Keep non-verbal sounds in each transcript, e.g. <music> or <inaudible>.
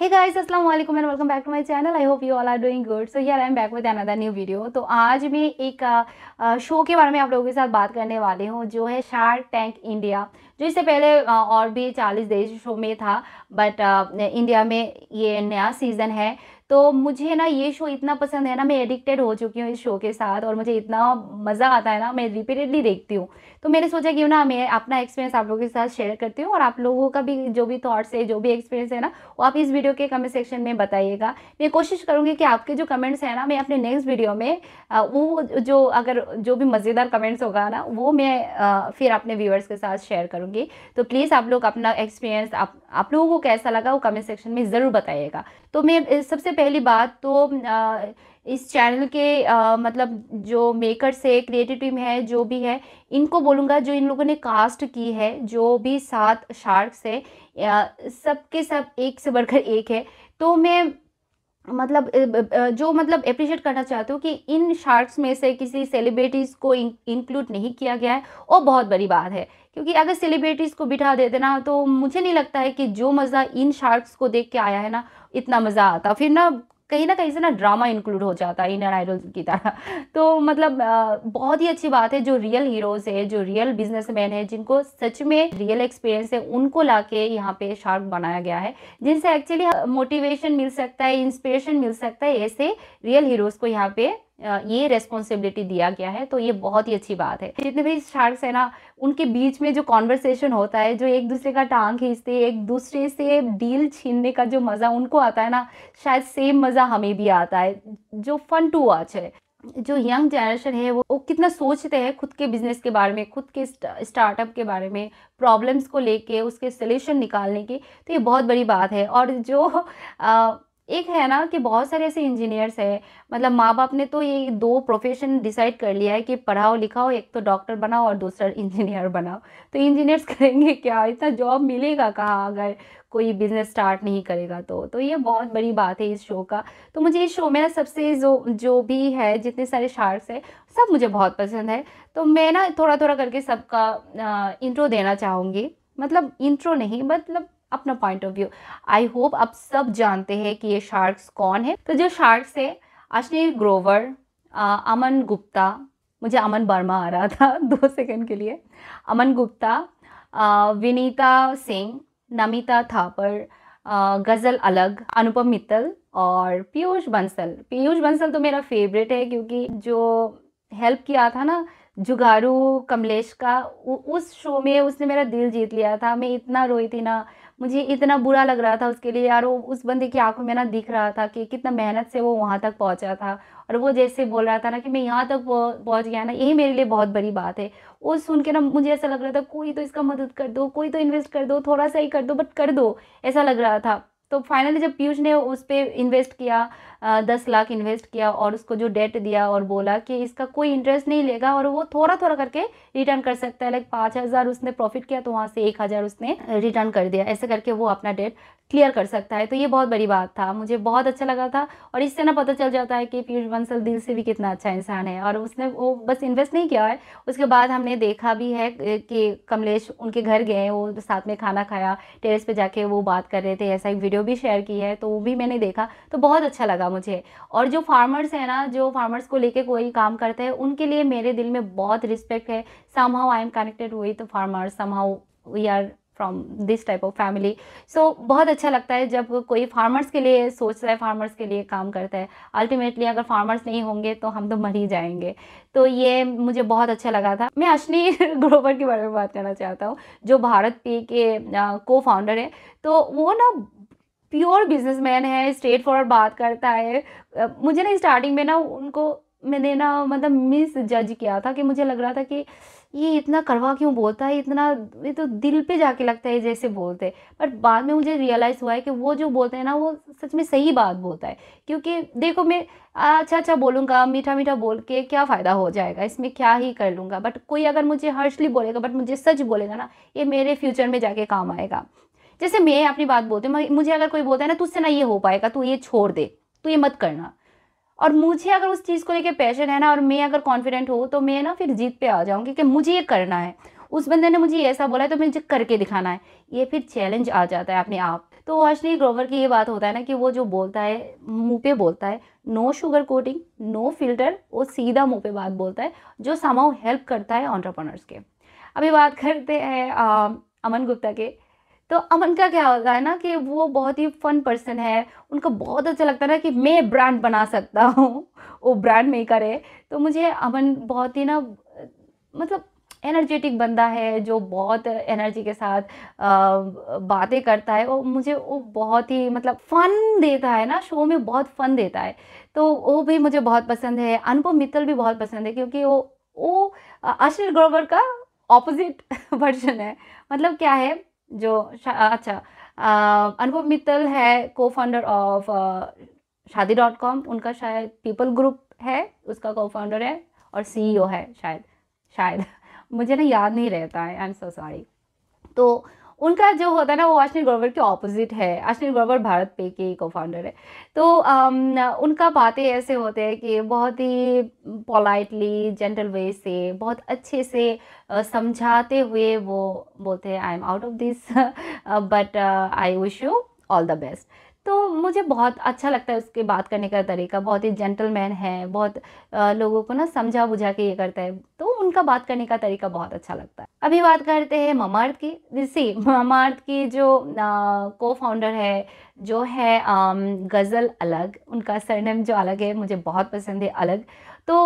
हे guys अस्सलाम वालेकुम and welcome back to my channel I hope you all are doing good so here I am back with another new video तो आज मैं एक show के बारे में आप लोगों के साथ बात करने वाली हूँ जो है शार्क टैंक इंडिया जो इससे पहले और भी चालीस देश शो में था बट इंडिया में ये नया सीज़न है तो मुझे ना ये शो इतना पसंद है ना मैं एडिक्टेड हो चुकी हूँ इस शो के साथ और मुझे इतना मज़ा आता है ना मैं रिपीटेडली देखती हूँ तो मैंने सोचा क्यों ना मैं अपना एक्सपीरियंस आप लोगों के साथ शेयर करती हूँ और आप लोगों का भी जो भी थाट्स है जो भी एक्सपीरियंस है ना वो आप इस वीडियो के कमेंट सेक्शन में बताइएगा मैं कोशिश करूँगी कि आपके जो कमेंट्स हैं ना मैं अपने नेक्स्ट वीडियो में वो जो अगर जो भी मज़ेदार कमेंट्स होगा ना वो मैं फिर अपने व्यूअर्स के साथ शेयर करूँगी तो प्लीज़ आप लोग अपना एक्सपीरियंस आप आप लोगों को कैसा लगा वो कमेंट सेक्शन में ज़रूर बताइएगा तो मैं सबसे पहली बात तो आ, इस चैनल के आ, मतलब जो मेकर्स है क्रिएटिव टीम है जो भी है इनको बोलूँगा जो इन लोगों ने कास्ट की है जो भी सात शार्क्स है सबके सब एक से बढ़कर एक है तो मैं मतलब जो मतलब अप्रिशिएट करना चाहती हूँ कि इन शार्क्स में से किसी सेलिब्रिटीज़ को इंक्लूड नहीं किया गया है वो बहुत बड़ी बात है क्योंकि अगर सेलिब्रिटीज़ को बिठा दे देना तो मुझे नहीं लगता है कि जो मज़ा इन शार्क्स को देख के आया है ना इतना मज़ा आता फिर ना कहीं ना कहीं से ना ड्रामा इंक्लूड हो जाता है इंडियन आइडल की तरह <laughs> तो मतलब बहुत ही अच्छी बात है जो रियल हीरोज़ है जो रियल बिजनेसमैन है जिनको सच में रियल एक्सपीरियंस है उनको ला के यहाँ पे शार्क बनाया गया है जिनसे एक्चुअली मोटिवेशन मिल सकता है इंस्पिरेशन मिल सकता है ऐसे रियल हीरोज़ को यहाँ पे ये रेस्पॉन्सिबिलिटी दिया गया है तो ये बहुत ही अच्छी बात है जितने भी शार्क्स है ना उनके बीच में जो कॉन्वर्सेशन होता है जो एक दूसरे का टांग खींचते एक दूसरे से डील छीनने का जो मज़ा उनको आता है ना शायद सेम मज़ा हमें भी आता है जो फन टू वॉच है जो यंग जनरेशन है वो, वो कितना सोचते हैं खुद के बिजनेस के बारे में खुद के स्टार्टअप के बारे में प्रॉब्लम्स को लेके उसके सोल्यूशन निकालने के तो ये बहुत बड़ी बात है और जो आ, एक है ना कि बहुत सारे ऐसे इंजीनियर्स हैं मतलब माँ बाप ने तो ये दो प्रोफेशन डिसाइड कर लिया है कि पढ़ाओ लिखाओ एक तो डॉक्टर बनाओ और दूसरा इंजीनियर बनाओ तो इंजीनियर्स <laughs> करेंगे क्या इतना जॉब मिलेगा कहाँ अगर कोई बिजनेस स्टार्ट नहीं करेगा तो तो ये बहुत बड़ी बात है इस शो का तो मुझे इस शो में ना सबसे जो जो भी है जितने सारे शार्क्स हैं सब मुझे बहुत पसंद है तो मैं ना थोड़ा थोड़ा करके सबका इंट्रो देना चाहूँगी मतलब इंट्रो नहीं मतलब अपना point of view I hope आप सब जानते हैं कि ये शार्क्स कौन है तो जो शार्क्स है अश्नील ग्रोवर आ, अमन गुप्ता मुझे अमन वर्मा आ रहा था <laughs> दो सेकंड के लिए अमन गुप्ता विनीता सिंह नमिता थापर गज़ल अलग अनुपम मित्तल और पीयूष बंसल पीयूष बंसल तो मेरा फेवरेट है क्योंकि जो हेल्प किया था ना जुगारू कमलेश का उ, उस शो में उसने मेरा दिल जीत लिया था मैं इतना रोई थी ना मुझे इतना बुरा लग रहा था उसके लिए यार वो उस बंदे की आंखों में ना दिख रहा था कि कितना मेहनत से वो वहाँ तक पहुँचा था और वो जैसे बोल रहा था ना कि मैं यहाँ तक पहुँच गया ना यही मेरे लिए बहुत बड़ी बात है वो सुन के ना मुझे ऐसा लग रहा था कोई तो इसका मदद कर दो कोई तो इन्वेस्ट कर दो थोड़ा सा ही कर दो बट कर दो ऐसा लग रहा था तो फाइनली जब पीयूष ने उस पर इन्वेस्ट किया दस लाख इन्वेस्ट किया और उसको जो डेट दिया और बोला कि इसका कोई इंटरेस्ट नहीं लेगा और वो थोड़ा थोड़ा करके रिटर्न कर सकता है लाइक पाँच हज़ार उसने प्रॉफिट किया तो वहाँ से एक हज़ार उसने रिटर्न कर दिया ऐसे करके वो अपना डेट क्लियर कर सकता है तो ये बहुत बड़ी बात था मुझे बहुत अच्छा लगा था और इससे ना पता चल जाता है कि पीयूष बंसल दिल से भी कितना अच्छा इंसान है और उसने वो बस इन्वेस्ट नहीं किया है उसके बाद हमने देखा भी है कि कमलेश उनके घर गए वो साथ में खाना खाया टेरेस पर जाके वो बात कर रहे थे ऐसा एक वीडियो वीडियो भी शेयर की है तो वो भी मैंने देखा तो बहुत अच्छा लगा मुझे और जो फार्मर्स हैं ना जो फार्मर्स को लेके कोई काम करते हैं उनके लिए मेरे दिल में बहुत रिस्पेक्ट है somehow I am connected with farmers somehow we are from this type of family so बहुत अच्छा लगता है जब कोई फार्मर्स के लिए सोचता है फार्मर्स के लिए काम करता है अल्टीमेटली अगर फार्मर्स नहीं होंगे तो हम तो मर ही जाएंगे तो ये मुझे बहुत अच्छा लगा था मैं अश्ली ग्रोवर <laughs> के बारे में बात करना चाहता हूँ जो भारत पे के को फाउंडर है तो वो ना प्योर बिजनेसमैन है स्ट्रेट फॉरवर्ड बात करता है मुझे ना स्टार्टिंग में ना उनको मैंने ना मतलब मिस जज किया था कि मुझे लग रहा था कि ये इतना करवा क्यों बोलता है इतना ये तो दिल पे जाके लगता है जैसे बोलते पर बाद में मुझे रियलाइज़ हुआ है कि वो जो बोलते हैं ना वो सच में सही बात बोलता है क्योंकि देखो मैं अच्छा अच्छा बोलूँगा मीठा मीठा बोल के क्या फ़ायदा हो जाएगा इसमें क्या ही कर लूँगा बट कोई अगर मुझे हर्षली बोलेगा बट मुझे सच बोलेगा ना ये मेरे फ्यूचर में जाके काम आएगा जैसे मैं अपनी बात बोलती हूँ मुझे अगर कोई बोलता है ना तुझसे ना ये हो पाएगा तू ये छोड़ दे तू ये मत करना और मुझे अगर उस चीज़ को लेकर पैशन है ना और मैं अगर कॉन्फिडेंट हूँ तो मैं ना फिर जीत पे आ जाऊँगी कि मुझे ये करना है उस बंदे ने मुझे ऐसा बोला है तो मुझे करके दिखाना है ये फिर चैलेंज आ जाता है अपने आप तो अर्शनी ग्रोवर की ये बात होता है ना कि वो जो बोलता है मुंह पे बोलता है no sugar coating no filter वो सीधा मुंह पे बात बोलता है जो समाव हेल्प करता है ऑन्टरप्रनर्स के अभी बात करते हैं अमन गुप्ता के तो अमन का क्या होता है ना कि वो बहुत ही फन पर्सन है उनको बहुत अच्छा लगता है ना कि मैं ब्रांड बना सकता हूँ वो ब्रांड मेकर है तो मुझे अमन बहुत ही ना मतलब एनर्जेटिक बंदा है जो बहुत एनर्जी के साथ बातें करता है वो मुझे वो बहुत ही मतलब फ़न देता है ना शो में बहुत फ़न देता है तो वो भी मुझे बहुत पसंद है अनुपम मित्तल भी बहुत पसंद है क्योंकि वो वो अश्लील ग्रोवर का ऑपोजिट वर्जन <laughs> है मतलब क्या है जो अच्छा अनुभव मित्तल है cofounder of Shaadi dot com उनका शायद पीपल ग्रुप है उसका को फाउंडर है और सीईओ e है शायद शायद <laughs> मुझे ना याद नहीं रहता है आई एम सो सॉरी तो उनका जो होता है ना वो अश्विन ग्रोवर के ऑपोजिट है अश्विन ग्रोवर भारत पे के को फाउंडर है तो अम, उनका बातें ऐसे होते हैं कि बहुत ही पोलाइटली जेंटल वे से बहुत अच्छे से समझाते हुए वो बोलते हैं I am out of this but I wish you all the best तो मुझे बहुत अच्छा लगता है उसके बात करने का तरीका बहुत ही जेंटलमैन है बहुत लोगों को ना समझा बुझा के ये करता है तो उनका बात करने का तरीका बहुत अच्छा लगता है अभी बात करते हैं ममार्थ की जिससे ममार्थ की जो को फाउंडर है जो है गज़ल अलग उनका सरनेम जो अलग है मुझे बहुत पसंद है अलग तो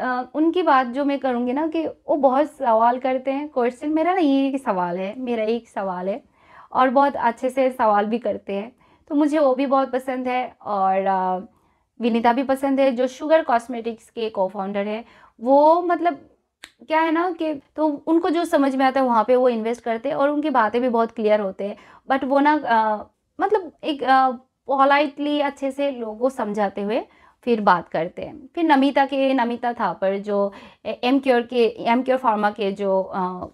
आ, उनकी बात जो मैं करूँगी ना कि वो बहुत सवाल करते हैं क्वेश्चन मेरा ना ये सवाल है मेरा एक सवाल है और बहुत अच्छे से सवाल भी करते हैं तो मुझे वो भी बहुत पसंद है और विनीता भी पसंद है जो शुगर कॉस्मेटिक्स के को फाउंडर है वो मतलब क्या है ना कि तो उनको जो समझ में आता है वहाँ पे वो इन्वेस्ट करते हैं और उनकी बातें भी बहुत क्लियर होते हैं बट वो ना आ, मतलब एक पोलाइटली अच्छे से लोगों को समझाते हुए फिर बात करते हैं फिर नमिता के नमिता थापर जो एम क्योर के एम क्योर फार्मा के जो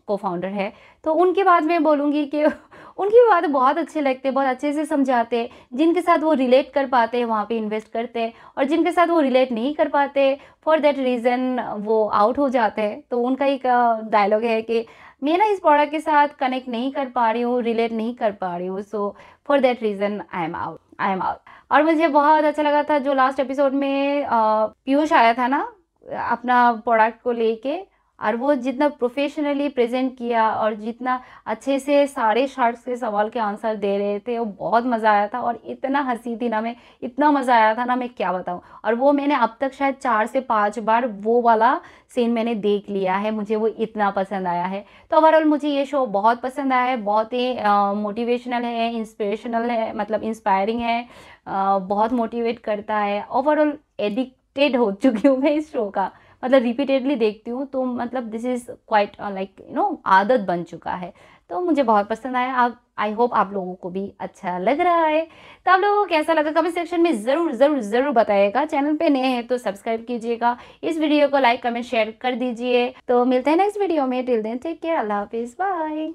को फाउंडर है तो उनके बाद मैं बोलूँगी कि <laughs> उनकी भी बात बहुत अच्छे लगते बहुत अच्छे से समझाते हैं जिनके साथ वो रिलेट कर पाते हैं वहाँ पे इन्वेस्ट करते हैं और जिनके साथ वो रिलेट नहीं कर पाते फॉर देट रीज़न वो आउट हो जाते हैं तो उनका एक डायलॉग है कि मैं ना इस प्रोडक्ट के साथ कनेक्ट नहीं कर पा रही हूँ रिलेट नहीं कर पा रही हूँ so for that reason I am out I am out और मुझे बहुत अच्छा लगा था जो लास्ट एपिसोड में पीयूष आया था ना अपना प्रोडक्ट को लेके और वो जितना प्रोफेशनली प्रेजेंट किया और जितना अच्छे से सारे शार्ट्स के सवाल के आंसर दे रहे थे वो बहुत मज़ा आया था और इतना हंसी थी ना मैं इतना मज़ा आया था ना मैं क्या बताऊँ और वो मैंने अब तक शायद चार से पाँच बार वो वाला सीन मैंने देख लिया है मुझे वो इतना पसंद आया है तो ओवरऑल मुझे ये शो बहुत पसंद आया है बहुत ही मोटिवेशनल है इंस्पिरेशनल है मतलब इंस्पायरिंग है आ, बहुत मोटिवेट करता है ओवरऑल एडिक्टेड हो चुकी हूँ मैं इस शो का मतलब रिपीटेडली देखती हूँ तो मतलब this is quite like you know आदत बन चुका है तो मुझे बहुत पसंद आया आप आई होप आप लोगों को भी अच्छा लग रहा है तो आप लोगों को कैसा लगा कमेंट सेक्शन में ज़रूर ज़रूर ज़रूर बताइएगा चैनल पे नए हैं तो सब्सक्राइब कीजिएगा इस वीडियो को लाइक कमेंट शेयर कर दीजिए तो मिलते हैं नेक्स्ट वीडियो में टिल देन टेक केयर अल्लाह हाफिज़ बाय